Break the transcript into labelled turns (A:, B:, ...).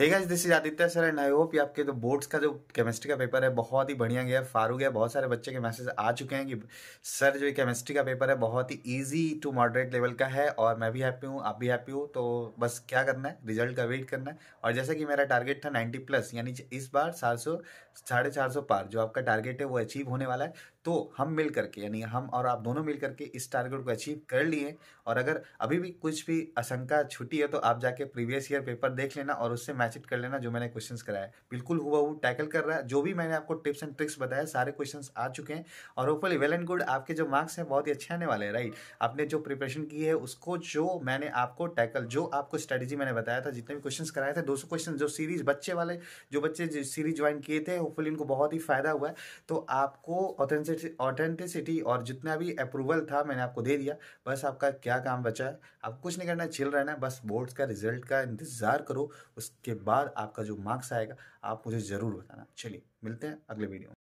A: hey guys this is Aditya sir and I hope आपके जो तो बोर्ड्स का जो केमिस्ट्री का पेपर है बहुत ही बढ़िया गया फारू गया बहुत सारे बच्चे के मैसेज आ चुके हैं कि सर जो केमिस्ट्री का पेपर है बहुत ही इजी टू मॉडरेट लेवल का है और मैं भी हैप्पी हूँ आप भी हैप्पी हो तो बस क्या करना है रिजल्ट का वेट करना है और जैसा कि मेरा टारगेट था नाइन्टी प्लस यानी इस बार चार सौ साढ़े चार सौ पार जो आपका टारगेट है वो अचीव होने वाला है तो हम मिल करके यानी हम और आप दोनों मिल करके इस टारगेट को अचीव कर लिए और अगर अभी भी कुछ भी आशंका छुट्टी है तो आप जाके प्रीवियस ईयर पेपर देख लेना और उससे मैच मैचअप कर लेना जो मैंने क्वेश्चन कराया बिल्कुल हुआ हुआ टैकल कर रहा है जो भी मैंने आपको टिप्स एंड ट्रिक्स बताया सारे क्वेश्चन आ चुके हैं और होपफुली वेल एंड गुड आपके जो मार्क्स हैं बहुत ही अच्छे आने वाले हैं राइट आपने जो प्रिपरेशन की है उसको जो मैंने आपको टैकल जो आपको स्ट्रेटेजी मैंने बताया था जितने भी क्वेश्चन कराए थे दो क्वेश्चन जो सीरीज बच्चे वाले जो बच्चे सीरीज ज्वाइन किए थे होपफुली इनको बहुत ही फायदा हुआ है तो आपको ऑथेंटिसिटी और जितना भी अप्रूवल था मैंने आपको दे दिया बस आपका क्या काम बचा है आपको कुछ नहीं करना है चिल रहना है बस बोर्ड्स का रिजल्ट का इंतजार करो उसके उसके बाद आपका जो मार्क्स आएगा आप मुझे ज़रूर बताना चलिए मिलते हैं अगले वीडियो में